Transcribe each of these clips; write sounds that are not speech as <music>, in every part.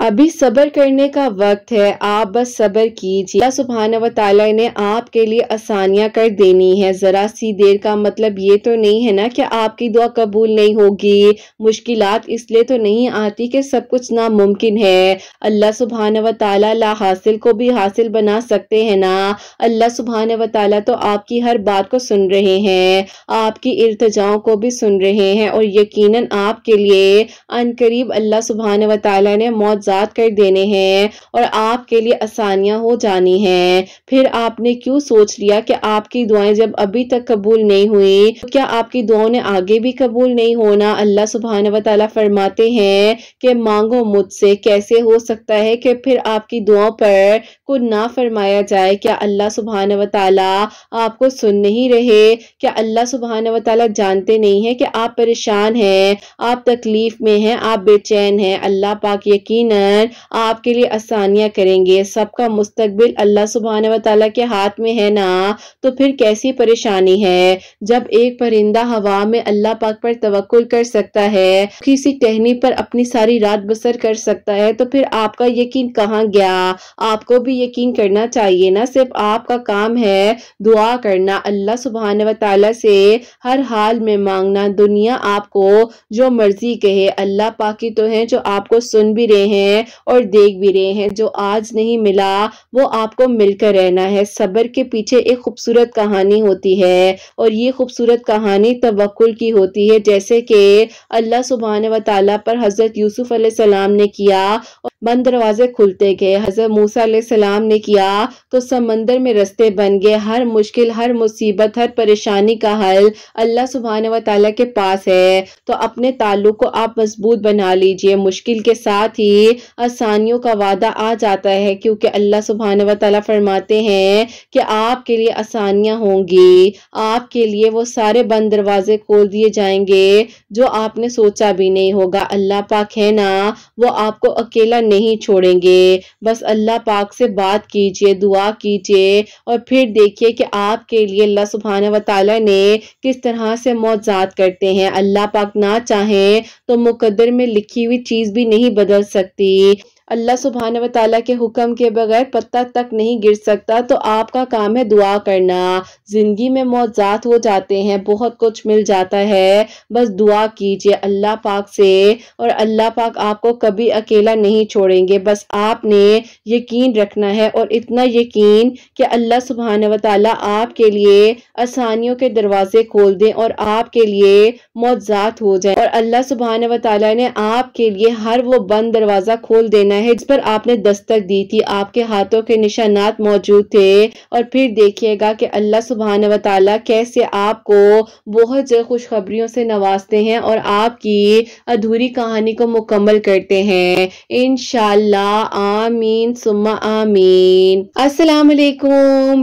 अभी सबर करने का वक्त है आप बस सबर कीजिए अल्लाह वाली ने आपके लिए आसानियां कर देनी है ज़रा सी देर का मतलब ये तो नहीं है ना कि आपकी दुआ कबूल नहीं होगी मुश्किल इसलिए तो नहीं आती कि सब कुछ नामुमकिन है अल्लाह सुबहान वाली ला हासिल को भी हासिल बना सकते हैं ना अल्लाह सुबहान वाली तो आपकी हर बात को सुन रहे हैं आपकी इर्तजाओं को भी सुन रहे हैं और यकीन आपके लिए अन करीब अल्लाह सुबहान वाली ने मौत आज़ाद कर देने हैं और आपके लिए आसानियाँ हो जानी हैं फिर आपने क्यों सोच लिया कि आपकी दुआएं जब अभी तक कबूल नहीं हुई तो क्या आपकी दुआओं ने आगे भी कबूल नहीं होना अल्लाह सुबहान वाली फरमाते हैं कि मांगो मुझसे कैसे हो सकता है कि फिर आपकी दुआओं पर को ना फरमाया जाए क्या अल्लाह सुबहान वाली आपको सुन नहीं रहे क्या अल्लाह सुबहान वाली जानते नहीं है कि आप परेशान हैं आप तकलीफ में हैं आप बेचैन हैं अल्लाह पाक यकीन हुसैन आपके लिए आसानियाँ करेंगे सबका मुस्तबिल अल्लाह सुबहान वाली के हाथ में है ना तो फिर कैसी परेशानी है जब एक परिंदा हवा में अल्लाह पाक पर तवक्ल कर सकता है किसी टहनी पर अपनी सारी रात बसर कर सकता है तो फिर आपका यकीन कहाँ गया आपको भी यकीन करना चाहिए ना सिर्फ आपका काम है दुआ करना अल्लाह सुबहान वाली से हर हाल में मांगना दुनिया आपको जो मर्जी कहे अल्लाह पाकि तो है जो आपको सुन भी रहे हैं हैं और देख भी रहे हैं जो आज नहीं मिला वो आपको मिलकर रहना है सब्र के पीछे एक खूबसूरत कहानी होती है और ये खूबसूरत कहानी तवक्ल की होती है जैसे कि अल्लाह सुबहान व ताली पर हज़रत यूसुफ़ सलाम ने किया बंद दरवाजे खुलते गए हजरत मूसा सलाम ने किया तो समंदर में रस्ते बन गए हर मुश्किल हर मुसीबत हर परेशानी का हल अल्लाह सुबहान व के पास है तो अपने ताल्लुक को आप मजबूत बना लीजिए मुश्किल के साथ ही आसानियों का वादा आ जाता है क्योंकि अल्लाह सुबहान व फरमाते हैं कि आपके लिए आसानियाँ होंगी आपके लिए वो सारे बंद दरवाजे खोल दिए जाएंगे जो आपने सोचा भी नहीं होगा अल्लाह पाक है ना वो आपको अकेला नहीं छोड़ेंगे बस अल्लाह पाक से बात कीजिए दुआ कीजिए और फिर देखिए कि आपके लिए अल्लाह सुबहाना व ने किस तरह से मौजात करते हैं अल्लाह पाक ना चाहे तो मुकदर में लिखी हुई चीज़ भी नहीं बदल सकती अल्लाह सुबहान वाली के हुक्म के बगैर पत्ता तक नहीं गिर सकता तो आपका काम है दुआ करना ज़िंदगी में मौजात हो जाते हैं बहुत कुछ मिल जाता है बस दुआ कीजिए अल्लाह पाक से और अल्लाह पाक आपको कभी अकेला नहीं छोड़ेंगे बस आपने यकीन रखना है और इतना यकीन कि अल्लाह सुबहान वाली आपके लिए आसानियों के दरवाजे खोल दें और आपके लिए मौजात हो जाए और अल्लाह सुबहान वाली ने आपके लिए हर वो बंद दरवाज़ा खोल देना बनाया है जिस पर आपने दस्तक दी थी आपके हाथों के निशानात मौजूद थे और फिर देखिएगा कि अल्लाह सुबहान वाली कैसे आपको बहुत खुशखबरियों से नवाजते हैं और आपकी अधूरी कहानी को मुकम्मल करते हैं इन आमीन सुमा आमीन अस्सलाम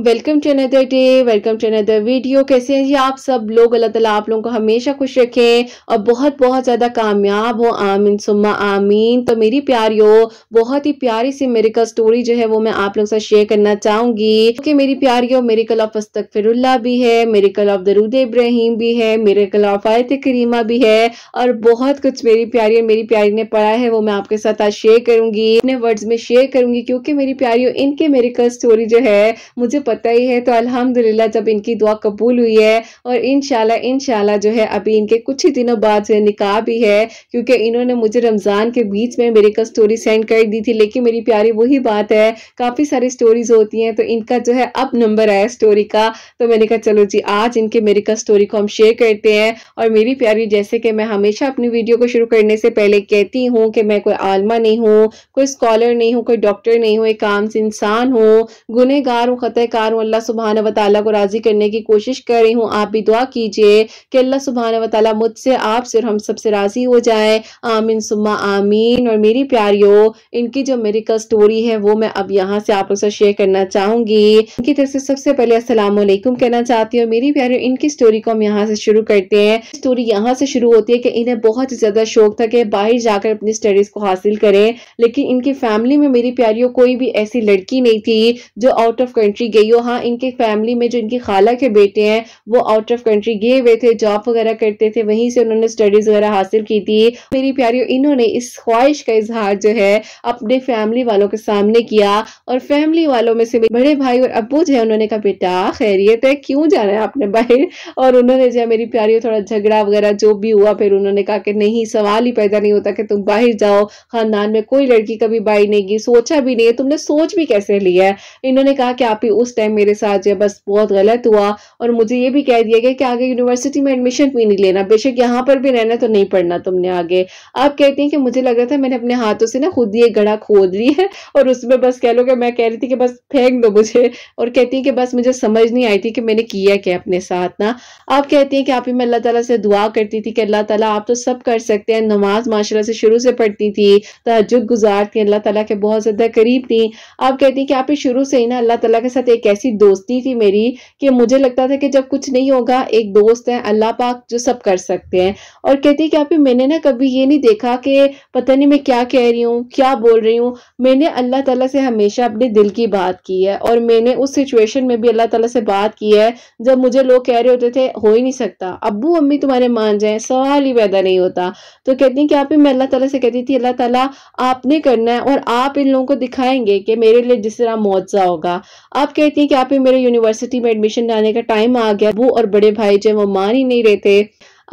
welcome to another day welcome to another video कैसे हैं जी आप सब लोग अल्लाह तला आप लोगों को हमेशा खुश रखें और बहुत बहुत ज़्यादा कामयाब हो आमीन सुमा आमीन तो मेरी प्यारियों बहुत ही प्यारी सी मेरिकल स्टोरी जो है वो मैं आप लोग साथ शेयर करना चाहूंगी क्योंकि मेरी प्यारी और मेरिकल ऑफ अस्तक फिरुल्ला भी है मेरिकल ऑफ दरूद इब्राहिम भी है मेरिकल ऑफ आयत करीमा भी है और बहुत कुछ मेरी प्यारी और मेरी प्यारी ने पढ़ा है वो मैं आपके साथ आज शेयर करूंगी अपने वर्ड्स में शेयर करूंगी क्योंकि मेरी प्यारी और इनके मेरिकल स्टोरी जो है मुझे पता ही है तो अल्हम्दुलिल्लाह जब इनकी दुआ कबूल हुई है और इनशाला इनशाला जो है अभी इनके कुछ ही दिनों बाद जो निकाह भी है क्योंकि इन्होंने मुझे रमज़ान के बीच में मेरिकल स्टोरी सेंड कर शिकायत दी थी लेकिन मेरी प्यारी वही बात है काफ़ी सारी स्टोरीज होती हैं तो इनका जो है अब नंबर आया स्टोरी का तो मैंने कहा चलो जी आज इनके मेरे का स्टोरी को हम शेयर करते हैं और मेरी प्यारी जैसे कि मैं हमेशा अपनी वीडियो को शुरू करने से पहले कहती हूँ कि मैं कोई आलमा नहीं हूँ कोई स्कॉलर नहीं हूँ कोई डॉक्टर नहीं हूँ एक आम से इंसान हूँ गुनहगार हूँ ख़तःकार हूँ अल्लाह सुबहाना वाली को राज़ी करने की कोशिश कर रही हूँ आप भी दुआ कीजिए कि अल्लाह सुबहान वाली मुझसे आपसे और हम सबसे राज़ी हो जाए आमीन सुम्मा आमीन और मेरी प्यारियों इनकी जो मेरिकल स्टोरी है वो मैं अब यहाँ से आप लोग से शेयर करना चाहूंगी इनकी तरफ से सबसे पहले असलम कहना चाहती हूँ मेरी प्यारे इनकी स्टोरी को हम यहाँ से शुरू करते हैं स्टोरी यहाँ से शुरू होती है कि इन्हें बहुत ज्यादा शौक था कि बाहर जाकर अपनी स्टडीज को हासिल करें लेकिन इनकी फैमिली में मेरी प्यारियों कोई भी ऐसी लड़की नहीं थी जो आउट ऑफ कंट्री गई हो हाँ इनके फैमिली में जो इनकी खाला के बेटे हैं वो आउट ऑफ कंट्री गए हुए थे जॉब वगैरह करते थे वहीं से उन्होंने स्टडीज वगैरह हासिल की थी मेरी प्यारियों इन्होंने इस ख्वाहिश का इजहार जो है अपने फैमिली वालों के सामने किया और फैमिली वालों में से बड़े भाई और अबू जो है उन्होंने कहा बेटा खैरियत है क्यों जा रहे है आपने बाहर और उन्होंने जो है मेरी प्यारी थोड़ा झगड़ा वगैरह जो भी हुआ फिर उन्होंने कहा कि नहीं सवाल ही पैदा नहीं होता कि तुम बाहर जाओ खानदान में कोई लड़की कभी बाहर नहीं गई सोचा भी नहीं है तुमने सोच भी कैसे लिया है इन्होंने कहा कि आप ही उस टाइम मेरे साथ जो है बस बहुत गलत हुआ और मुझे ये भी कह दिया गया कि आगे यूनिवर्सिटी में एडमिशन भी नहीं लेना बेशक यहाँ पर भी रहना तो नहीं पढ़ना तुमने आगे आप कहती हैं कि मुझे लग रहा था मैंने अपने हाथों से ना खुद ये गड़ा खोद ली है और उसमें बस कह लो कि मैं कह रही थी कि बस फेंक दो मुझे और कहती है कि बस मुझे समझ नहीं आई थी कि मैंने किया क्या अपने साथ ना आप कहती हैं कि आप ही मैं अल्लाह तला से दुआ करती थी कि अल्लाह तला आप तो सब कर सकते हैं नमाज माशा से शुरू से पढ़ती थी तहजद गुजार थी अल्लाह तला के बहुत ज़्यादा करीब थी आप कहती हैं कि आप ही शुरू से ही ना अल्लाह तला के साथ एक ऐसी दोस्ती थी मेरी कि मुझे लगता था कि जब कुछ नहीं होगा एक दोस्त है अल्लाह पाक जो सब कर सकते हैं और कहती है कि आप ही मैंने ना कभी ये नहीं देखा कि पता नहीं मैं क्या कह रही हूँ क्या बोल रही हूँ मैंने अल्लाह ताला से हमेशा अपने दिल की बात की है और मैंने उस सिचुएशन में भी अल्लाह ताला से बात की है जब मुझे लोग कह रहे होते थे हो ही नहीं सकता अबू अम्मी तुम्हारे मान जाए सवाल ही पैदा नहीं होता तो कहती हैं कि आप ही मैं अल्लाह ताला से कहती थी अल्लाह ताला आपने करना है और आप इन लोगों को दिखाएंगे कि मेरे लिए जिस तरह मुआवजा होगा आप कहती हैं कि आप ही मेरे यूनिवर्सिटी में एडमिशन लाने का टाइम आ गया अबू और बड़े भाई जो वो मान ही नहीं रहे थे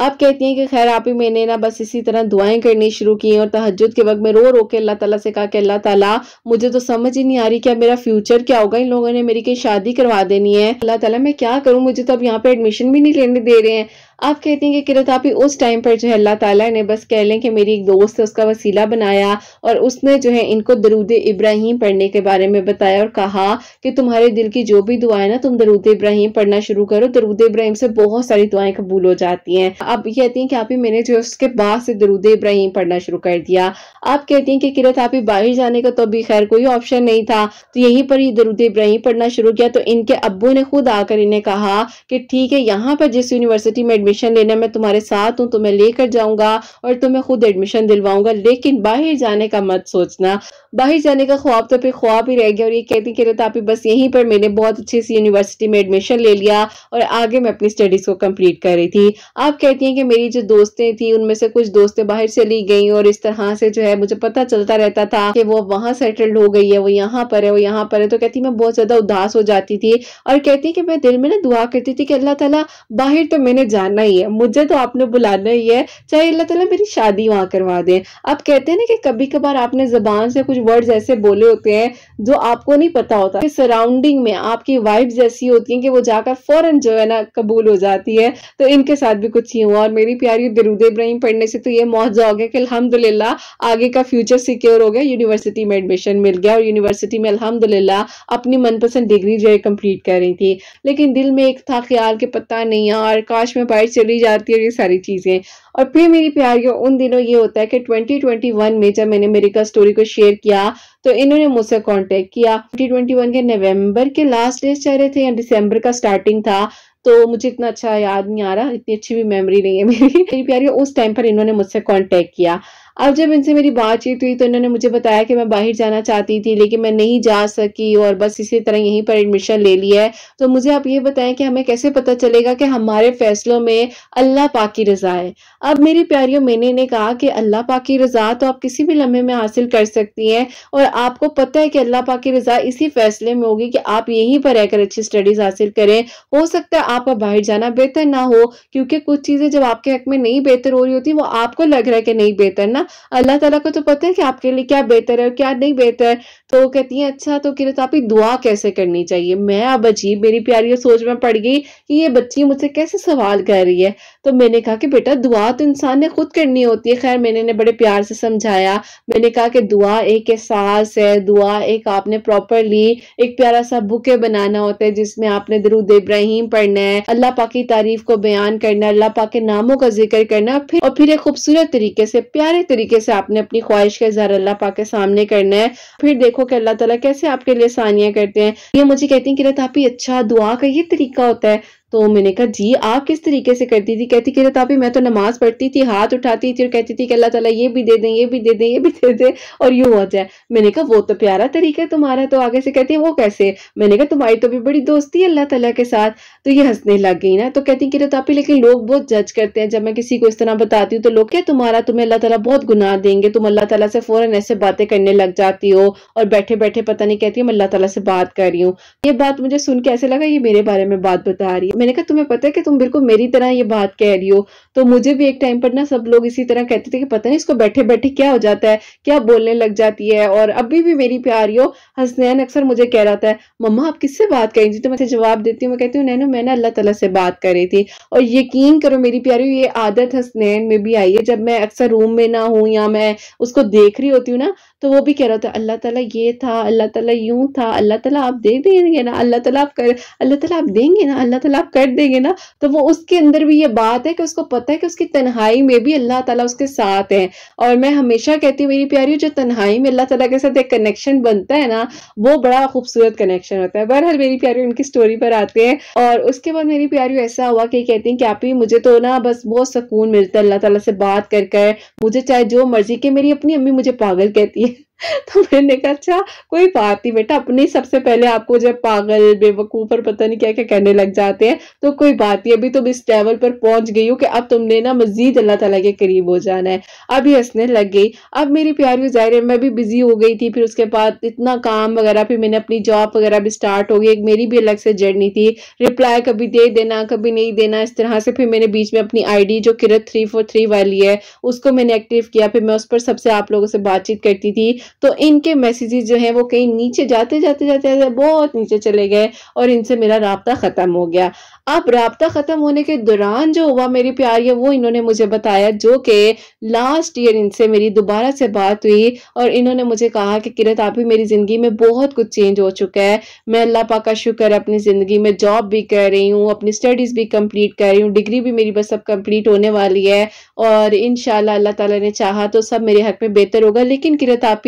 आप कहती हैं कि खैर आप ही मैंने ना बस इसी तरह दुआएं करनी शुरू की और तहजद के वक्त में रो रो के अल्लाह ताला से कहा कि अल्लाह ताला मुझे तो समझ ही नहीं आ रही क्या मेरा फ्यूचर क्या होगा इन लोगों ने मेरी कहीं शादी करवा देनी है अल्लाह ताला मैं क्या करूँ मुझे तो अब यहाँ पे एडमिशन भी नहीं लेने दे रहे हैं आप कहती हैं कि किरतापी तो उस टाइम पर जो है अल्लाह ताला ने बस कह लें कि मेरी एक दोस्त है उसका वसीला बनाया और उसने जो है इनको दरूद इब्राहिम पढ़ने के बारे में बताया और कहा कि तुम्हारे दिल की जो भी दुआएं ना तुम दरूद इब्राहिम पढ़ना शुरू करो दरूद इब्राहिम से बहुत सारी दुआएं कबूल हो जाती हैं आप कहती हैं कि आप ही मैंने जो है उसके बाद से दरूद इब्राहिम पढ़ना शुरू कर दिया आप कहती हैं कि किरत आप बाहर जाने का तो अभी खैर कोई ऑप्शन नहीं था तो यहीं पर ही दरूद इब्राहिम पढ़ना शुरू किया तो इनके अबू ने खुद आकर इन्हें कहा कि ठीक है यहाँ पर जिस यूनिवर्सिटी में एडमिशन एडमिशन लेना मैं तुम्हारे साथ हूँ तुम्हें तो लेकर जाऊंगा और तुम्हें खुद एडमिशन दिलवाऊंगा लेकिन बाहर जाने का मत सोचना बाहर जाने का ख्वाब तो फिर ख्वाब ही रह गया और ये कहती कि रतापी बस यहीं पर मैंने बहुत अच्छी सी यूनिवर्सिटी में एडमिशन ले लिया और आगे मैं अपनी स्टडीज़ को कम्प्लीट कर रही थी आप कहती हैं कि मेरी जो दोस्तें थी उनमें से कुछ दोस्तें बाहर चली गई और इस तरह से जो है मुझे पता चलता रहता था कि वो वहाँ सेटल्ड हो गई है वो यहाँ पर है वो यहाँ पर है तो कहती मैं बहुत ज़्यादा उदास हो जाती थी और कहती है कि मैं दिल में ना दुआ करती थी कि अल्लाह तला बाहर तो मैंने जाना करना ही है मुझे तो आपने बुलाना ही है चाहे अल्लाह ताला मेरी शादी वहां करवा दे आप कहते हैं ना कि कभी कभार आपने जबान से कुछ वर्ड्स ऐसे बोले होते हैं जो आपको नहीं पता होता सराउंडिंग में आपकी वाइब्स ऐसी होती है कि वो जाकर फौरन जो है ना कबूल हो जाती है तो इनके साथ भी कुछ ही हुआ और मेरी प्यारी दरूद इब्राहिम पढ़ने से तो ये मुआवजा हो गया कि अलहमदिल्ला आगे का फ्यूचर सिक्योर हो गया यूनिवर्सिटी में एडमिशन मिल गया और यूनिवर्सिटी में अलहमदिल्ला अपनी मनपसंद डिग्री जो है कंप्लीट कर रही थी लेकिन दिल में एक था ख्याल के पता नहीं यार काश मैं बाहर चली जाती है ये सारी चीज़ें और फिर मेरी प्यारियों उन दिनों ये होता है कि 2021 में जब मैंने मेरी का स्टोरी को शेयर किया तो इन्होंने मुझसे कांटेक्ट किया 2021 के नवंबर के लास्ट डेज चल रहे थे या दिसंबर का स्टार्टिंग था तो मुझे इतना अच्छा याद नहीं आ रहा इतनी अच्छी भी मेमोरी नहीं है मेरी <laughs> मेरी प्यारी उस टाइम पर इन्होंने मुझसे कांटेक्ट किया अब जब इनसे मेरी बातचीत हुई तो इन्होंने मुझे बताया कि मैं बाहर जाना चाहती थी लेकिन मैं नहीं जा सकी और बस इसी तरह यहीं पर एडमिशन ले लिया है तो मुझे आप ये बताएं कि हमें कैसे पता चलेगा कि हमारे फैसलों में अल्लाह पाक की रज़ा है अब मेरी प्यारियों मैंने ने कहा कि अल्लाह पाक की रज़ा तो आप किसी भी लम्हे में हासिल कर सकती हैं और आपको पता है कि अल्लाह पाक की रज़ा इसी फैसले में होगी कि आप यहीं पर रहकर अच्छी स्टडीज़ हासिल करें हो सकता है आपका बाहर जाना बेहतर ना हो क्योंकि कुछ चीज़ें जब आपके हक में नहीं बेहतर हो रही होती वो आपको लग रहा है कि नहीं बेहतर ना अल्लाह ताला को तो पता है कि आपके लिए क्या बेहतर है और क्या नहीं बेहतर है तो कहती हैं अच्छा तो किरत आप दुआ कैसे करनी चाहिए मैं अब अजीब मेरी प्यारी सोच में पड़ गई कि ये बच्ची मुझसे कैसे सवाल कर रही है तो मैंने कहा कि बेटा दुआ तो इंसान ने खुद करनी होती है खैर मैंने ने बड़े प्यार से समझाया मैंने कहा कि दुआ एक एहसास है दुआ एक आपने प्रॉपरली एक प्यारा सा बुके बनाना होता है जिसमें आपने दरुद इब्राहिम पढ़ना है अल्लाह पा की तारीफ को बयान करना अल्लाह पा के नामों का जिक्र करना फिर और फिर एक खूबसूरत तरीके से प्यारे तरीके से आपने अपनी ख्वाहिश का इजहार अल्लाह पा के सामने करना है फिर देखो देखो कि अल्लाह ताला कैसे आपके लिए सानिया करते हैं ये मुझे कहती हैं कि रत आप ही अच्छा दुआ का ये तरीका होता है तो मैंने कहा जी आप किस तरीके से करती थी कहती किरत आपी मैं तो नमाज पढ़ती थी हाथ उठाती थी और कहती थी कि अल्लाह ताला ये भी दे दें ये भी दे दें ये भी दे दें और यूँ हो जाए मैंने कहा वो तो प्यारा तरीका है तुम्हारा तो आगे से कहती है वो कैसे मैंने कहा तुम्हारी तो भी बड़ी दोस्ती है अल्लाह तला के साथ तो ये हंसने लग गई ना तो कहती कि आपी लेकिन लोग बहुत जज करते हैं जब मैं किसी को इस तरह बताती हूँ तो लोग क्या तुम्हारा तुम्हें अल्लाह तला बहुत गुनाह देंगे तुम अल्लाह तला से फ़ौरन ऐसे बातें करने लग जाती हो और बैठे बैठे पता नहीं कहती हूँ मैं अल्लाह तला से बात कर रही हूँ ये बात मुझे सुन के ऐसे लगा ये मेरे बारे में बात बता रही है मैंने कहा तुम्हें पता है कि तुम बिल्कुल मेरी तरह ये बात कह रही हो तो मुझे भी एक टाइम पर ना सब लोग इसी तरह कहते थे कि पता नहीं इसको बैठे बैठे क्या हो जाता है क्या बोलने लग जाती है और अभी भी मेरी प्यारी हो हसनैन अक्सर मुझे कह रहा था मम्मा आप किससे बात करेंगी तो मैं जवाब देती हूँ मैं कहती हूँ नैनो मैंने अल्लाह तला से बात करी थी और यकीन करो मेरी प्यारी ये आदत हसनैन में भी आई है जब मैं अक्सर रूम में ना हूँ या मैं उसको देख रही होती हूँ ना तो वो भी कह रहा था अल्लाह ताला ये था अल्लाह ताला यूं था अल्लाह ताला आप दे देंगे ना अल्लाह ताला आप कर अल्लाह ताला आप देंगे ना अल्लाह ताला आप कर देंगे ना तो वो उसके अंदर भी ये बात है कि उसको पता है कि उसकी तन्हाई में भी अल्लाह ताला उसके साथ है और मैं हमेशा कहती हूँ मेरी प्यारी जो तन्हाई में अल्लाह ताला के साथ एक कनेक्शन बनता है ना वो बड़ा खूबसूरत कनेक्शन होता है बहरहाल मेरी प्यारी उनकी स्टोरी पर आते हैं और उसके बाद मेरी प्यारी ऐसा हुआ कि कहती हैं कि आप ही मुझे तो ना बस बहुत सुकून मिलता है अल्लाह ताला से बात कर कर मुझे चाहे जो मर्जी के मेरी अपनी अम्मी मुझे पागल कहती है <laughs> तो मैंने कहा अच्छा कोई बात नहीं बेटा अपने सबसे पहले आपको जब पागल बेवकूफ और पता नहीं क्या क्या कहने लग जाते हैं तो कोई बात नहीं अभी तुम तो इस लेवल पर पहुंच गई हो कि अब तुमने ना मजीद अल्लाह तला के करीब हो जाना है अभी हंसने लग गई अब मेरी प्यारी जाहिर है मैं भी बिजी हो गई थी फिर उसके बाद इतना काम वगैरह फिर मैंने अपनी जॉब वगैरह भी स्टार्ट हो गई एक मेरी भी अलग से जर्नी थी रिप्लाई कभी दे देना कभी नहीं देना इस तरह से फिर मैंने बीच में अपनी आईडी जो किरत थ्री फोर थ्री वाली है उसको मैंने एक्टिव किया फिर मैं उस पर सबसे आप लोगों से बातचीत करती थी तो इनके मैसेजेस जो है वो कहीं नीचे जाते जाते जाते जाते बहुत नीचे चले गए और इनसे मेरा रबता ख़त्म हो गया अब रबता ख़त्म होने के दौरान जो हुआ मेरी प्यार ये वो इन्होंने मुझे बताया जो कि लास्ट ईयर इनसे मेरी दोबारा से बात हुई और इन्होंने मुझे कहा कि किरत आप भी मेरी ज़िंदगी में बहुत कुछ चेंज हो चुका है मैं अल्लाह पा का शुक्र अपनी ज़िंदगी में जॉब भी कर रही हूँ अपनी स्टडीज़ भी कम्प्लीट कर रही हूँ डिग्री भी मेरी बस अब कम्प्लीट होने वाली है और इन अल्लाह तला ने चाह तो सब मेरे हक में बेहतर होगा लेकिन किरत आप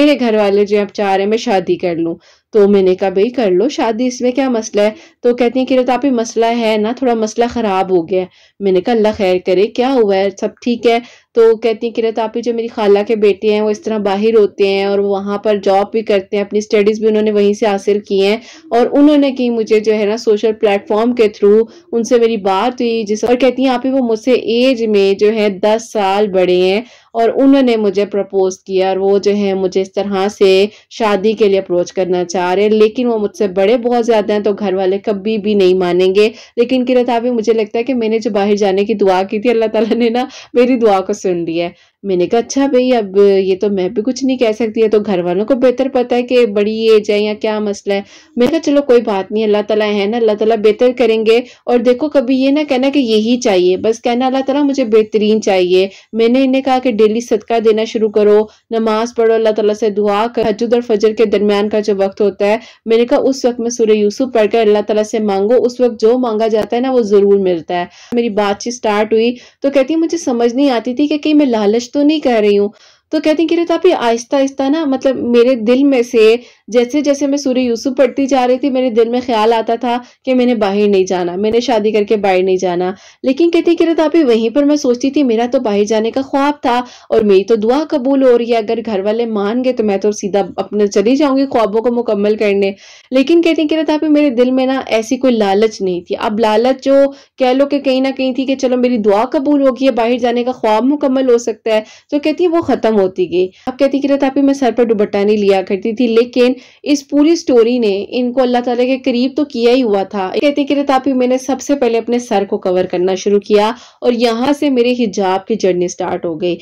मेरे घर वाले जो अब चाह रहे हैं मैं शादी कर लूँ तो मैंने कहा भाई कर लो शादी इसमें क्या मसला है तो कहती है कि तो आप मसला है ना थोड़ा मसला ख़राब हो गया मैंने कहा अल्लाह खैर करे क्या हुआ है सब ठीक है तो कहती हैं किरत आप ही जो मेरी खाला के बेटे हैं वो इस तरह बाहर होते हैं और वहाँ पर जॉब भी करते हैं अपनी स्टडीज़ भी उन्होंने वहीं से हासिल की हैं और उन्होंने की मुझे जो है ना सोशल प्लेटफॉर्म के थ्रू उनसे मेरी बात हुई जिस और कहती हैं आप ही वो मुझसे एज में जो है दस साल बड़े हैं और उन्होंने मुझे प्रपोज किया और वो जो है मुझे इस तरह से शादी के लिए अप्रोच करना चाह रहे हैं लेकिन वो मुझसे बड़े बहुत ज़्यादा हैं तो घर वाले कभी भी नहीं मानेंगे लेकिन किरत आप मुझे लगता है कि मैंने जो बाहर जाने की दुआ की थी अल्लाह ताला ने ना मेरी दुआ को सुन हुंदी है मैंने कहा अच्छा भाई अब ये तो मैं भी कुछ नहीं कह सकती है तो घर वालों को बेहतर पता है कि बड़ी एज है या क्या मसला है मैंने कहा चलो कोई बात नहीं अल्लाह ताला है ना अल्लाह ताला बेहतर करेंगे और देखो कभी ये ना कहना कि यही चाहिए बस कहना अल्लाह ताला मुझे बेहतरीन चाहिए मैंने इन्हें कहा कि डेली सदका देना शुरू करो नमाज पढ़ो अल्लाह ताला से दुआ कर हजुद और फजर के दरमियान का जो वक्त होता है मैंने कहा उस वक्त मैं सूर्य यूसुफ पढ़कर अल्लाह ताला से मांगो उस वक्त जो मांगा जाता है ना वो ज़रूर मिलता है मेरी बातचीत स्टार्ट हुई तो कहती मुझे समझ नहीं आती थी कि कहीं मैं लालच तो नहीं कह रही हूँ तो कहती तो आप ये आहिस्ता आहिस्ता ना मतलब मेरे दिल में से जैसे जैसे मैं सूर्य यूसुफ पढ़ती जा रही थी मेरे दिल में ख्याल आता था कि मैंने बाहर नहीं जाना मैंने शादी करके बाहर नहीं जाना लेकिन कहती किरत आप वहीं पर मैं सोचती थी मेरा तो बाहर जाने का ख्वाब था और मेरी तो दुआ कबूल हो रही है अगर घर वाले मान गए तो मैं तो सीधा अपने चली जाऊंगी ख्वाबों को मुकम्मल करने लेकिन कहती कि आप मेरे दिल में ना ऐसी कोई लालच नहीं थी अब लालच जो कह लो कि कहीं ना कहीं थी कि चलो मेरी दुआ कबूल होगी है बाहर जाने का ख्वाब मुकम्मल हो सकता है तो कहती है वो खत्म होती गई अब कहती कि आप मैं सर पर दुबट्टा नहीं लिया करती थी लेकिन इस पूरी स्टोरी ने इनको अल्लाह ताला के करीब तो किया ही हुआ था कहते कि रतापी मैंने सबसे पहले अपने सर को कवर करना शुरू किया और यहाँ से मेरे हिजाब की जर्नी स्टार्ट हो गई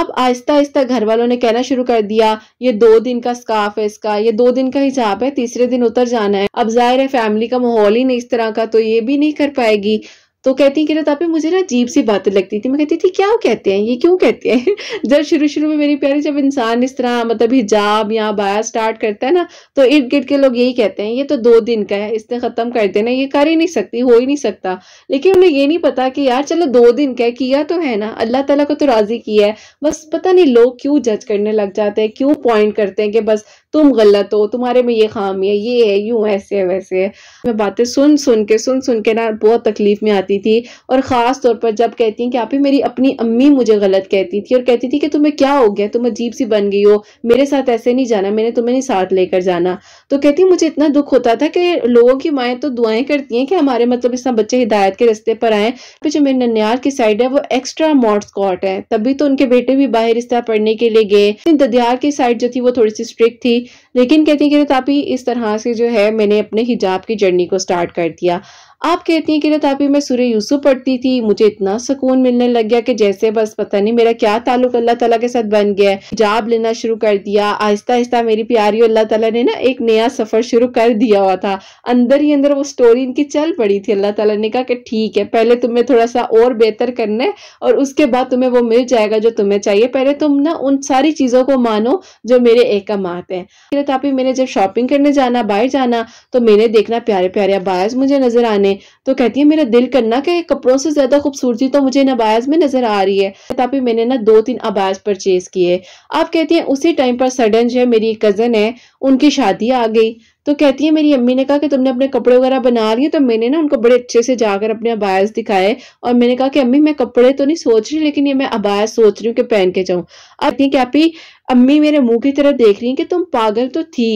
अब आहिस्ता आहिस्ता घर वालों ने कहना शुरू कर दिया ये दो दिन का स्काफ है इसका ये दो दिन का हिजाब है तीसरे दिन उतर जाना है अब जाहिर है फैमिली का माहौल ही नहीं इस तरह का तो ये भी नहीं कर पाएगी तो कहती है किरत आपे मुझे ना अजीब सी बातें लगती थी मैं कहती थी क्या कहते हैं ये क्यों कहते हैं <laughs> जब शुरू शुरू में मेरी प्यारी जब इंसान इस तरह मतलब हिजाब या बाया स्टार्ट करता है ना तो इर्द गिर्द के लोग यही कहते हैं ये तो दो दिन का है इसने ख़त्म कर देना ये कर ही नहीं सकती हो ही नहीं सकता लेकिन उन्हें ये नहीं पता कि यार चलो दो दिन का है किया तो है ना अल्लाह तला को तो राज़ी किया है बस पता नहीं लोग क्यों जज करने लग जाते हैं क्यों पॉइंट करते हैं कि बस तुम गलत हो तुम्हारे में ये खामी है ये है यूं ऐसे है वैसे है मैं बातें सुन सुन के सुन सुन के ना बहुत तकलीफ में आती थी और ख़ास तौर पर जब कहती हैं कि आप ही मेरी अपनी अम्मी मुझे गलत कहती थी और कहती थी कि तुम्हें क्या हो गया तुम अजीब सी बन गई हो मेरे साथ ऐसे नहीं जाना मैंने तुम्हें नहीं साथ लेकर जाना तो कहती है मुझे इतना दुख होता था कि लोगों की माएँ तो दुआएं करती हैं कि हमारे मतलब इस बच्चे हिदायत के रस्ते पर आए फिर जो मेरे ननियाल की साइड है वो एक्स्ट्रा मॉड स्कॉट है तभी तो उनके बेटे भी बाहर इस तरह पढ़ने के लिए गए ददियार की साइड जो थी वो थोड़ी सी स्ट्रिक्ट थी लेकिन कहती कहते तापी इस तरह से जो है मैंने अपने हिजाब की जर्नी को स्टार्ट कर दिया आप कहती हैं कि रत आप मैं सूर्य यूसुफ पढ़ती थी मुझे इतना सुकून मिलने लग गया कि जैसे बस पता नहीं मेरा क्या ताल्लुक अल्लाह तला के साथ बन गया जाब लेना शुरू कर दिया आहिस्ता आहिस्ता मेरी प्यारी अल्लाह तला ने ना एक नया सफर शुरू कर दिया हुआ था अंदर ही अंदर वो स्टोरी इनकी चल पड़ी थी अल्लाह तला ने कहा कि ठीक है पहले तुम्हें थोड़ा सा और बेहतर करना है और उसके बाद तुम्हें वो मिल जाएगा जो तुम्हें चाहिए पहले तुम ना उन सारी चीजों को मानो जो मेरे एक एकमात हैं तापी मैंने जब शॉपिंग करने जाना बाहर जाना तो मैंने देखना प्यारे प्यारे बायस मुझे नजर आने में तो कहती है मेरा दिल करना कि कपड़ों से ज्यादा खूबसूरती तो मुझे इन नबायाज में नजर आ रही है तभी मैंने ना दो तीन अबायाज परचेज किए आप कहती है उसी टाइम पर सडन जो है मेरी कजन है उनकी शादी आ गई तो कहती है मेरी अम्मी ने कहा कि तुमने अपने कपड़े वगैरह बना लिए तो मैंने ना उनको बड़े अच्छे से जाकर अपने अबायस दिखाए और मैंने कहा कि अम्मी मैं कपड़े तो नहीं सोच रही लेकिन ये मैं अबायस सोच रही हूँ कि पहन के जाऊं अब कहती है अम्मी मेरे मुंह की तरफ देख रही है कि तुम पागल तो थी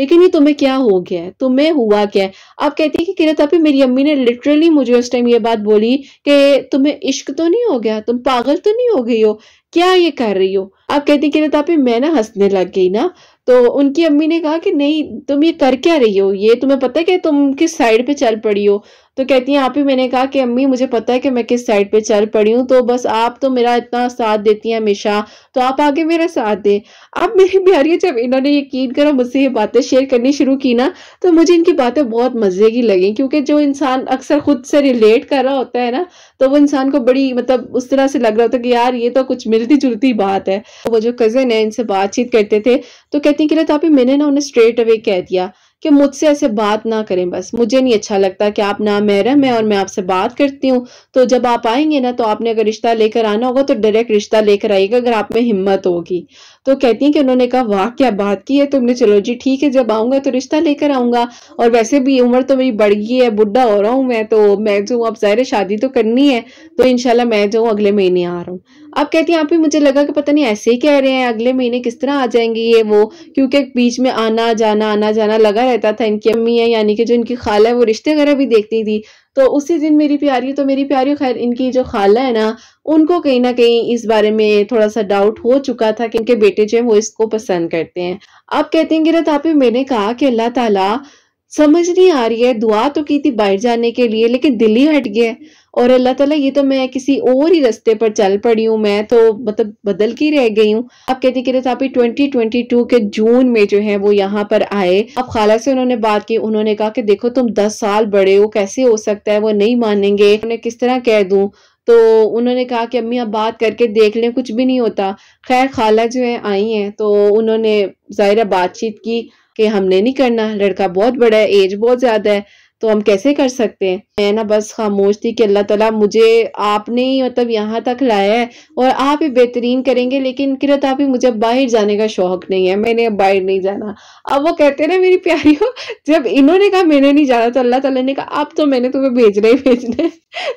लेकिन ये तुम्हें क्या हो गया तुम्हें हुआ क्या है आप कहती है कि किरत आपी मेरी अम्मी ने लिटरली मुझे उस टाइम ये बात बोली कि तुम्हें इश्क तो नहीं हो गया तुम पागल तो नहीं हो गई हो क्या ये कर रही हो आप कहती किरत आपी मैं ना हंसने लग गई ना तो उनकी अम्मी ने कहा कि नहीं तुम ये कर क्या रही हो ये तुम्हें पता है कि तुम किस साइड पे चल पड़ी हो तो कहती हैं आप ही मैंने कहा कि अम्मी मुझे पता है कि मैं किस साइड पे चल पड़ी हूँ तो बस आप तो मेरा इतना साथ देती हैं हमेशा तो आप आगे मेरा साथ दें अब मेरी बिहारी जब इन्होंने यकीन करो मुझसे ये बातें शेयर करनी शुरू की ना तो मुझे इनकी बातें बहुत मज़े की लगी क्योंकि जो इंसान अक्सर खुद से रिलेट कर रहा होता है ना तो वो इंसान को बड़ी मतलब उस तरह से लग रहा होता है कि यार ये तो कुछ मिलती जुलती बात है वो जो कज़न है इनसे बातचीत करते थे तो कहती कि आप ही मैंने ना उन्हें स्ट्रेट अवे कह दिया कि मुझसे ऐसे बात ना करें बस मुझे नहीं अच्छा लगता कि आप ना महरम है और मैं आपसे बात करती हूँ तो जब आप आएंगे ना तो आपने अगर रिश्ता लेकर आना होगा तो डायरेक्ट रिश्ता लेकर आइएगा अगर आप में हिम्मत होगी तो कहती हैं कि उन्होंने कहा वाह क्या बात की है तुमने चलो जी ठीक है जब आऊंगा तो रिश्ता लेकर आऊंगा और वैसे भी उम्र तो मेरी बढ़ गई है बुढ़ा हो रहा हूँ मैं तो मैं जो अब ज़ाहिर शादी तो करनी है तो इनशाला मैं जो अगले महीने आ रहा हूँ अब कहती हैं आप भी मुझे लगा कि पता नहीं ऐसे ही कह रहे हैं अगले महीने किस तरह आ जाएंगे ये वो क्योंकि बीच में आना जाना आना जाना लगा रहता था इनकी अम्मी है यानी कि जो इनकी खाला है वो रिश्ते वगैरह भी देखती थी तो उसी दिन मेरी प्यारी तो मेरी प्यारी खैर इनकी जो खाला है ना उनको कहीं ना कहीं इस बारे में थोड़ा सा डाउट हो चुका था कि इनके बेटे जो है वो इसको पसंद करते हैं आप कहते हैं गिरत आप मैंने कहा कि अल्लाह ताला समझ नहीं आ रही है दुआ तो की थी बाहर जाने के लिए लेकिन दिल ही हट गया और अल्लाह ताला ये तो मैं किसी और ही रास्ते पर चल पड़ी हूँ मैं तो मतलब बदल की रह गई हूँ आप कहती कि आप ट्वेंटी ट्वेंटी टू के जून में जो है वो यहाँ पर आए अब खाला से उन्होंने बात की उन्होंने कहा कि देखो तुम दस साल बड़े हो कैसे हो सकता है वो नहीं मानेंगे उन्हें किस तरह कह दू तो उन्होंने कहा कि अम्मी आप बात करके देख लें कुछ भी नहीं होता खैर खाला जो है आई हैं तो उन्होंने ज़ाहिर बातचीत की कि हमने नहीं करना लड़का बहुत बड़ा है एज बहुत ज़्यादा है तो हम कैसे कर सकते हैं मैं ना बस खामोश थी कि अल्लाह ताला मुझे आपने ही मतलब यहाँ तक लाया है और आप ही बेहतरीन करेंगे लेकिन किरत आप ही मुझे बाहर जाने का शौक नहीं है मैंने अब बाहर नहीं जाना अब वो कहते ना मेरी प्यारी हो जब इन्होंने कहा मैंने नहीं जाना तो अल्लाह ताला ने कहा अब तो मैंने तुम्हें भेजना ही भेजना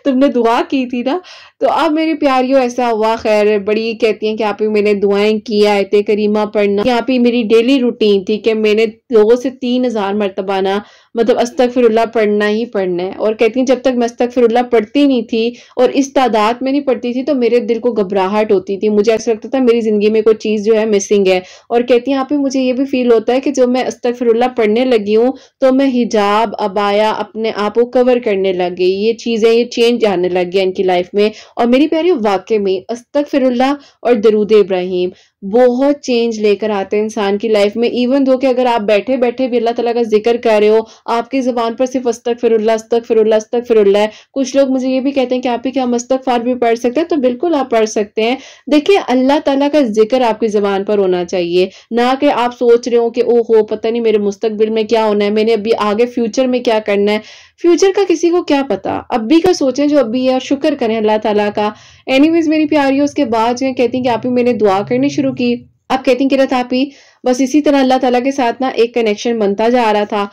तुमने दुआ की थी ना तो अब मेरी प्यारियों ऐसा हुआ खैर बड़ी कहती है कि आप ही मैंने दुआएं की आयते करीमा पढ़ना यहाँ पे मेरी डेली रूटीन थी कि मैंने दो से तीन हजार मरतबाना मतलब अस्तफिरल्ला पढ़ना ही पढ़ना है और कहती लेकिन जब तक मस्तक फिरुल्ला पढ़ती नहीं थी और इस तादाद में नहीं पढ़ती थी तो मेरे दिल को घबराहट होती थी मुझे ऐसा लगता था मेरी ज़िंदगी में कोई चीज़ जो है मिसिंग है और कहती है यहाँ पे मुझे ये भी फील होता है कि जब मैं अस्तक फिर पढ़ने लगी हूँ तो मैं हिजाब अबाया अपने आप को कवर करने लग गई ये चीज़ें ये चेंज आने लग गया इनकी लाइफ में और मेरी प्यारी वाकई में अस्तक फिरुल्ला और दरूद इब्राहिम बहुत चेंज लेकर आते हैं इंसान की लाइफ में इवन दो कि अगर आप बैठे बैठे भी अल्लाह तला का जिक्र कर रहे हो आपकी जबान पर सिर्फ अस्तक फिरुल्ला अस्तक फिरुल्ला अस्तक फिरुल्ला है कुछ लोग मुझे ये भी कहते हैं कि आप ही क्या मस्तक फार भी पढ़ सकते हैं तो बिल्कुल आप पढ़ सकते हैं देखिए अल्लाह तला का जिक्र आपकी जबान पर होना चाहिए ना कि आप सोच रहे हो कि ओ हो पता नहीं मेरे मुस्तबिल में क्या होना है मैंने अभी आगे फ्यूचर में क्या करना है फ्यूचर का किसी को क्या पता अभी का सोचें जो अभी है और शुक्र करें अल्लाह ताला का एनीवेज मेरी प्यारी हो उसके बाद जो है कहती हैं कि आप ही मैंने दुआ करनी शुरू की आप कहती हैं कि रथ आप ही बस इसी तरह अल्लाह ताला के साथ ना एक कनेक्शन बनता जा रहा था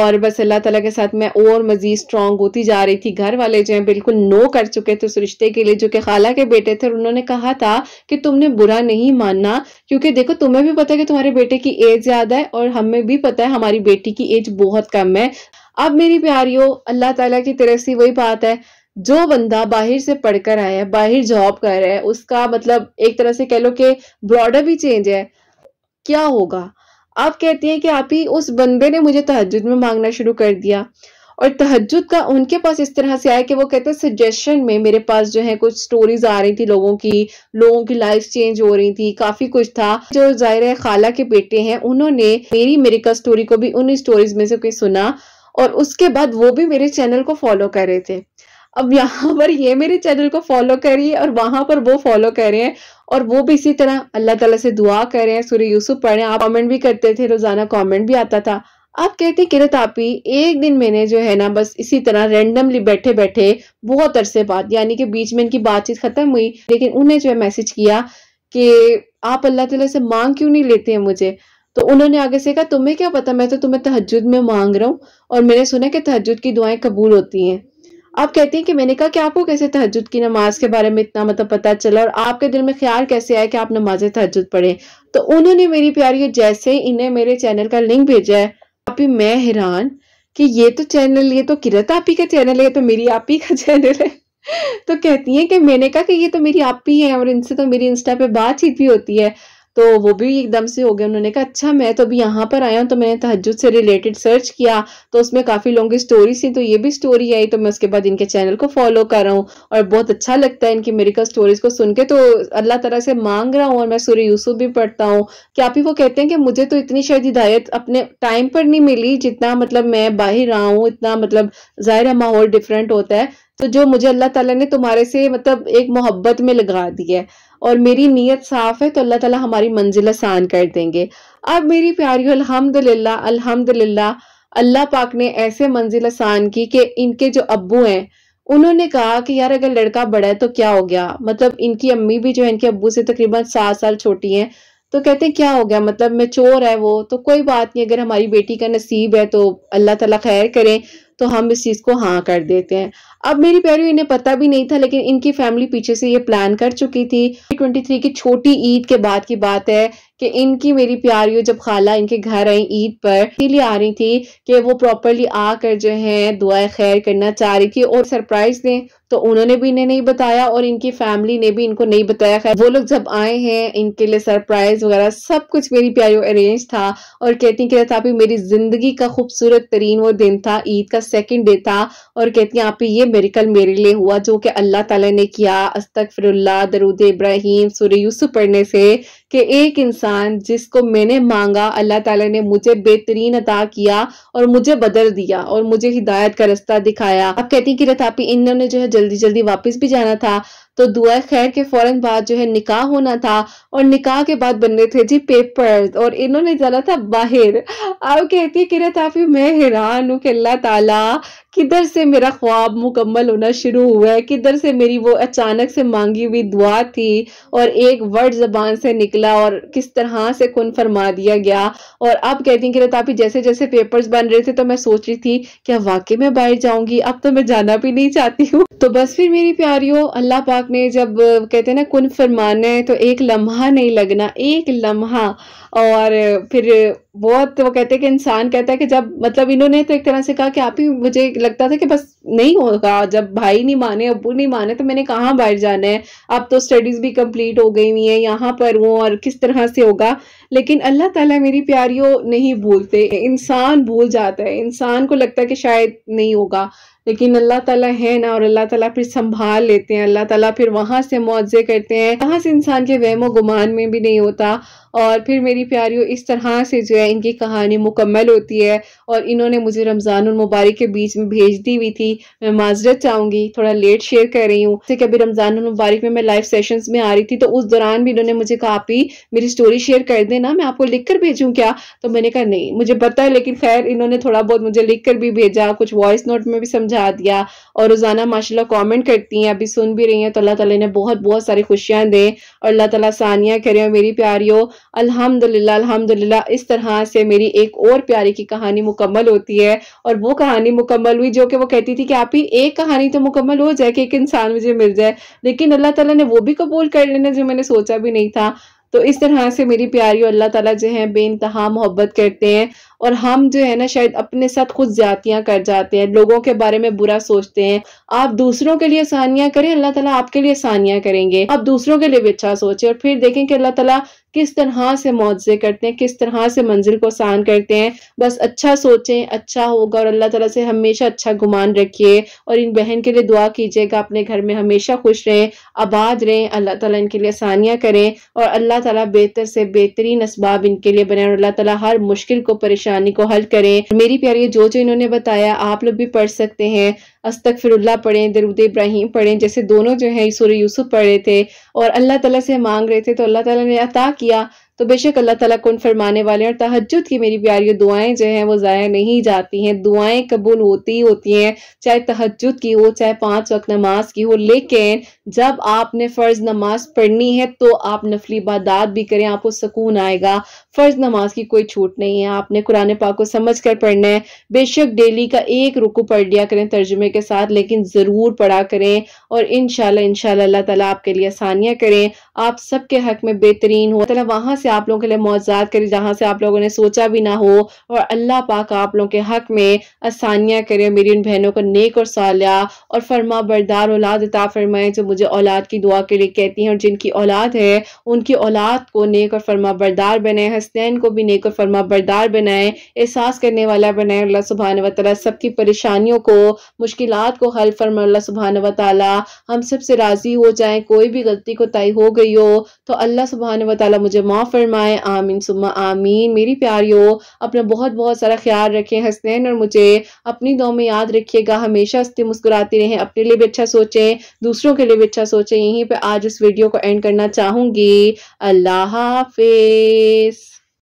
और बस अल्लाह ताला के साथ मैं और मज़ीद स्ट्रॉन्ग होती जा रही थी घर वाले जो हैं बिल्कुल नो कर चुके थे उस रिश्ते के लिए जो कि खाला के बेटे थे और उन्होंने कहा था कि तुमने बुरा नहीं मानना क्योंकि देखो तुम्हें भी पता है कि तुम्हारे बेटे की एज ज़्यादा है और हमें भी पता है हमारी बेटी की एज बहुत कम है अब मेरी प्यारियों अल्लाह ताला की तरफ से वही बात है जो बंदा बाहर से पढ़कर आया है बाहर जॉब कर रहा है उसका मतलब एक तरह से कह लो कि ब्रॉडर भी चेंज है क्या होगा आप कहती हैं कि आप ही उस बंदे ने मुझे तहजद में मांगना शुरू कर दिया और तहजद का उनके पास इस तरह से आया कि वो कहते हैं सजेशन में मेरे पास जो है कुछ स्टोरीज आ रही थी लोगों की लोगों की लाइफ चेंज हो रही थी काफी कुछ था जो जाहिर है खाला के बेटे हैं उन्होंने मेरी मेरिका स्टोरी को भी उन स्टोरीज में से कोई सुना और उसके बाद वो भी मेरे चैनल को फॉलो कर रहे थे अब यहाँ पर ये मेरे चैनल को फॉलो करिए और वहां पर वो फॉलो कर रहे हैं और वो भी इसी तरह अल्लाह ताला से दुआ कर रहे हैं सूर्य यूसुफ पढ़े आप कमेंट भी करते थे रोज़ाना कमेंट भी आता था आप कहते किरत आपी एक दिन मैंने जो है ना बस इसी तरह रेंडमली बैठे बैठे बहुत अरसे बाद यानी कि बीच में इनकी बातचीत खत्म हुई लेकिन उन्हें जो है मैसेज किया कि आप अल्लाह तला से मांग क्यों नहीं लेते हैं मुझे तो उन्होंने आगे से कहा तुम्हें क्या पता मैं तो तुम्हें तहजद में मांग रहा हूँ और मैंने सुना कि तहजद की दुआएं कबूल होती हैं आप कहती हैं कि मैंने कहा कि आपको कैसे तहजद की नमाज के बारे में इतना मतलब पता चला और आपके दिल में ख्याल कैसे आया कि आप नमाज तहजद पढ़ें तो उन्होंने मेरी प्यारी जैसे ही इन्हें मेरे चैनल का लिंक भेजा है आप ही मैं हैरान कि ये तो चैनल ये तो किरत आप ही का चैनल है तो मेरी आप ही का चैनल है <laughs> तो कहती हैं कि मैंने कहा कि ये तो मेरी आप ही है और इनसे तो मेरी इंस्टा पे बातचीत भी होती है तो वो भी एकदम से हो गया उन्होंने कहा अच्छा मैं तो अभी यहाँ पर आया हूँ तो मैंने तहजद से रिलेटेड सर्च किया तो उसमें काफ़ी लोगों की स्टोरी थी तो ये भी स्टोरी आई तो मैं उसके बाद इनके चैनल को फॉलो कर रहा हूँ और बहुत अच्छा लगता है इनकी मेरिकल स्टोरीज को सुन के तो अल्लाह तला से मांग रहा हूँ और मैं सूर्य यूसुफ भी पढ़ता हूँ कि आप ही वो कहते हैं कि मुझे तो इतनी शायद हिदायत अपने टाइम पर नहीं मिली जितना मतलब मैं बाहर रहा हूँ इतना मतलब ज़ाहिर माहौल डिफरेंट होता है तो जो मुझे अल्लाह ताला ने तुम्हारे से मतलब एक मोहब्बत में लगा दी है और मेरी नीयत साफ़ है तो अल्लाह ताला हमारी मंजिल आसान कर देंगे अब मेरी प्यारी अल्हम्दुलिल्लाह अल्हम्दुलिल्लाह अल्लाह पाक ने ऐसे मंजिल आसान की कि इनके जो अबू हैं उन्होंने कहा कि यार अगर लड़का बड़ा है तो क्या हो गया मतलब इनकी अम्मी भी जो है इनके अब्बू से तकरीबन सात साल छोटी हैं तो कहते हैं क्या हो गया मतलब चोर है वो तो कोई बात नहीं अगर हमारी बेटी का नसीब है तो अल्लाह तला खैर करें तो हम इस चीज़ को हाँ कर देते हैं अब मेरी प्यारी इन्हें पता भी नहीं था लेकिन इनकी फैमिली पीछे से ये प्लान कर चुकी थी ट्वेंटी थ्री की छोटी ईद के बाद की बात है कि इनकी मेरी प्यारियों जब खाला इनके घर आई ईद पर इसीलिए आ रही थी कि वो प्रॉपरली आकर जो है दुआ खैर करना चाह रही थी और सरप्राइज दें तो उन्होंने भी इन्हें नहीं बताया और इनकी फैमिली ने भी इनको नहीं बताया खैर वो लोग जब आए हैं इनके लिए सरप्राइज वगैरह सब कुछ मेरी प्यारी अरेंज था और कहती कि आप ही मेरी जिंदगी का खूबसूरत तरीन वो दिन था ईद का सेकेंड डे था और कहती हैं आप ही ये मेरिकल मेरे लिए हुआ जो कि अल्लाह तला ने किया अस्तक फिरुल्ला दरुद इब्राहिम सूर्य यूसुफ पढ़ने से कि एक इंसान जिसको मैंने मांगा अल्लाह ताला ने मुझे बेहतरीन अदा किया और मुझे बदल दिया और मुझे हिदायत का रास्ता दिखाया अब कहती कि रथापी इन्होंने जो है जल्दी जल्दी वापस भी जाना था तो दुआ खैर के फौरन बाद जो है निकाह होना था और निकाह के बाद बनने थे जी पेपर्स और इन्होंने जाना था बाहर आप कहती है किरत आफी मैं हैरान हूँ कि अल्लाह ताला किधर से मेरा ख्वाब मुकम्मल होना शुरू हुआ है किधर से मेरी वो अचानक से मांगी हुई दुआ थी और एक वर्ड जबान से निकला और किस तरह से कुन फरमा दिया गया और अब कहती हैं कि रतापी जैसे जैसे पेपर्स बन रहे थे तो मैं सोच रही थी क्या वाकई मैं बाहर जाऊंगी अब तो मैं जाना भी नहीं चाहती हूँ तो बस फिर मेरी प्यारियों अल्लाह पाक पाक में जब कहते हैं ना कुन फरमाने तो एक लम्हा नहीं लगना एक लम्हा और फिर बहुत वो कहते हैं कि इंसान कहता है कि जब मतलब इन्होंने तो एक तरह से कहा कि आप ही मुझे लगता था कि बस नहीं होगा जब भाई नहीं माने अबू नहीं माने तो मैंने कहाँ बाहर जाना है अब तो स्टडीज़ भी कंप्लीट हो गई हुई है यहाँ पर हूँ और किस तरह से होगा लेकिन अल्लाह ताला मेरी प्यारियों नहीं भूलते इंसान भूल जाता है इंसान को लगता है कि शायद नहीं होगा लेकिन अल्लाह ताला है ना और अल्लाह ताला फिर संभाल लेते हैं अल्लाह ताला फिर वहाँ से मुआवजे करते हैं वहाँ से इंसान के वहमो गुमान में भी नहीं होता और फिर मेरी प्यारियों इस तरह से जो है इनकी कहानी मुकम्मल होती है और इन्होंने मुझे रमज़ान मुबारक के बीच में भेज दी हुई थी मैं माजरत चाहूँगी थोड़ा लेट शेयर कर रही हूँ जैसे कि अभी रमज़ान मुबारक में मैं लाइव सेशंस में आ रही थी तो उस दौरान भी इन्होंने मुझे कहा आपकी मेरी स्टोरी शेयर कर देना मैं आपको लिख कर भेजूँ क्या तो मैंने कहा नहीं मुझे पता है लेकिन खैर इन्होंने थोड़ा बहुत मुझे लिख कर भी भेजा कुछ वॉइस नोट में भी समझा दिया और रोज़ाना माशाल्लाह कॉमेंट करती हैं अभी सुन भी रही हैं तो अल्लाह ताला ने बहुत बहुत सारी खुशियाँ दें और अल्लाह ताला सानिया करें मेरी प्यारियों अल्हम्दुलिल्लाह अल्हम्दुलिल्लाह इस तरह से मेरी एक और प्यारी की कहानी मुकम्मल होती है और वो कहानी मुकम्मल हुई जो कि वो कहती थी कि आप ही एक कहानी तो मुकम्मल हो जाए कि एक इंसान मुझे मिल जाए लेकिन अल्लाह तला ने वो भी कबूल कर लेना जो मैंने सोचा भी नहीं था तो इस तरह से मेरी प्यारी और अल्लाह ताला जो है बेानतहा मोहब्बत करते हैं और हम जो है ना शायद अपने साथ खुद ज्यादतियाँ कर जाते हैं लोगों के बारे में बुरा सोचते हैं आप दूसरों के लिए आसानियां करें अल्लाह ताला आपके लिए आसानियाँ करेंगे आप दूसरों के लिए भी अच्छा सोचें और फिर देखें कि अल्लाह ताला किस तरह से मुआवजे करते हैं किस तरह से मंजिल को आसान करते हैं बस अच्छा सोचें अच्छा होगा और अल्लाह ताला से हमेशा अच्छा गुमान रखिए और इन बहन के लिए दुआ कीजिएगा अपने घर में हमेशा खुश रहें आबाद रहें अल्लाह ताला इनके लिए आसानियाँ करें और अल्लाह ताला बेहतर से बेहतरीन इसबाब इनके लिए बनाए और अल्लाह ताला हर मुश्किल को परेशानी को हल करें मेरी प्यारी जो जो इन्होंने बताया आप लोग भी पढ़ सकते हैं अस्तक फिरुल्ला पढ़ें दरुद इब्राहिम पढ़ें जैसे दोनों जो है सूर्य यूसुफ पढ़ रहे थे और अल्लाह ताला से मांग रहे थे तो अल्लाह ताला ने अता किया तो बेशक अल्लाह ताला कौन फरमाने वाले और तहजद की मेरी प्यारी दुआएं जो हैं वो ज़ाया नहीं जाती हैं दुआएं कबूल होती ही होती हैं चाहे तहजद की हो चाहे पाँच वक्त नमाज की हो लेकिन जब आपने फ़र्ज़ नमाज पढ़नी है तो आप नफली इबादात भी करें आपको सुकून आएगा फ़र्ज नमाज की कोई छूट नहीं है आपने कुरान पाक को समझ कर पढ़ना है बेशक डेली का एक रुकू पढ़ लिया करें तर्जुमे के साथ लेकिन ज़रूर पढ़ा करें और इन शाला अल्लाह तला आपके लिए आसानियाँ करें आप सबके हक में बेहतरीन हो तला वहाँ से आप लोगों के लिए मुआवजात करें जहाँ से आप लोगों ने सोचा भी ना हो और अल्लाह पाक आप लोगों के हक में आसानियाँ करें मेरी उन बहनों को नेक और सालिया और फरमा बरदार औलाद अता फरमाएँ जो मुझे औलाद की दुआ के लिए कहती हैं और जिनकी औलाद है उनकी औलाद को नेक और फरमा बरदार बने हैं हसनैन को भी नेक और फरमा बरदार बनाए एहसास करने वाला बनाए अल्लाह सुबहान वाली सबकी परेशानियों को मुश्किल को हल फरमा अल्लाह सुबहान वाली हम सबसे राज़ी हो जाए कोई भी गलती को तय हो गई हो तो अल्लाह सुबहान वाली मुझे माँ फरमाए आमीन सुमा आमीन मेरी प्यारियो अपना बहुत बहुत सारा ख्याल रखें हसनैन और मुझे अपनी दो में याद रखिएगा हमेशा हंसते मुस्कुराते रहें अपने लिए भी अच्छा सोचें दूसरों के लिए भी अच्छा सोचें यहीं पर आज इस वीडियो को एंड करना चाहूँगी अल्लाह हाफिज़